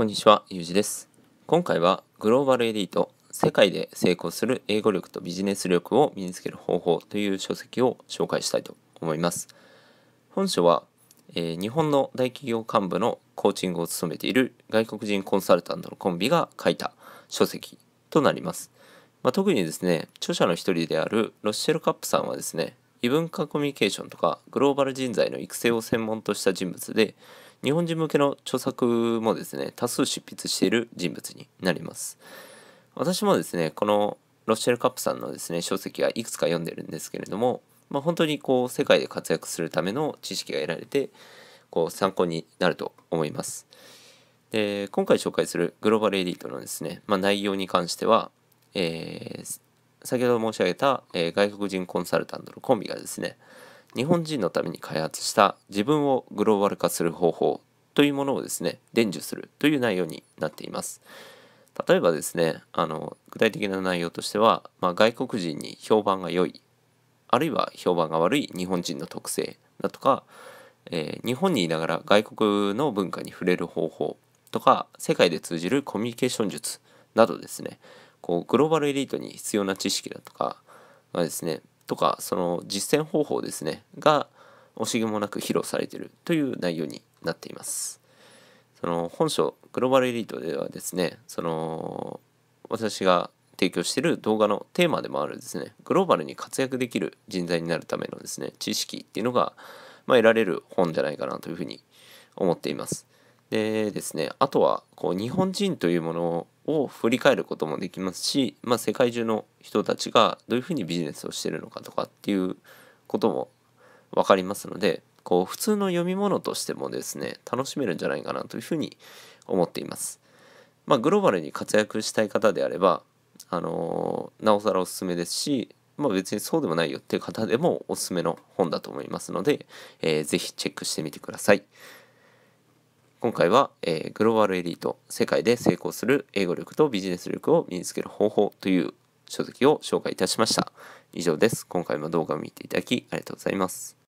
こんにちは、ゆうじです。今回はグローバルエリート、世界で成功する英語力とビジネス力を身につける方法という書籍を紹介したいと思います。本書は、えー、日本の大企業幹部のコーチングを務めている外国人コンサルタントのコンビが書いた書籍となります。まあ、特にですね、著者の一人であるロッシェル・カップさんはですね、異文化コミュニケーションとかグローバル人材の育成を専門とした人物で、日本人向けの著作もですね多数執筆している人物になります私もですねこのロッシェル・カップさんのですね書籍はいくつか読んでるんですけれども、まあ、本当にこう世界で活躍するための知識が得られてこう参考になると思いますで今回紹介するグローバルエリートのですね、まあ、内容に関しては、えー、先ほど申し上げた、えー、外国人コンサルタントのコンビがですね日本人のために開発した自分をグローバル化する方法というものをですね伝授するという内容になっています例えばですねあの具体的な内容としては、まあ、外国人に評判が良いあるいは評判が悪い日本人の特性だとか、えー、日本にいながら外国の文化に触れる方法とか世界で通じるコミュニケーション術などですねこうグローバルエリートに必要な知識だとかがですねとかその実践方法ですねが惜しげもなく披露されているという内容になっています。その本書グローバルエリートではですねその私が提供している動画のテーマでもあるですねグローバルに活躍できる人材になるためのですね知識っていうのが、まあ、得られる本じゃないかなというふうに思っています。でですねあとはこう日本人というものを振り返ることもできますし、まあ、世界中の人たちがどういうふうにビジネスをしているのかとかっていうことも分かりますのでこう普通の読み物としてもですね楽しめるんじゃないかなというふうに思っています。まあ、グローバルに活躍したい方であれば、あのー、なおさらおすすめですし、まあ、別にそうでもないよっていう方でもおすすめの本だと思いますので、えー、ぜひチェックしてみてください。今回は、えー、グローバルエリート世界で成功する英語力とビジネス力を身につける方法という書籍を紹介いたしました以上です今回も動画を見ていただきありがとうございます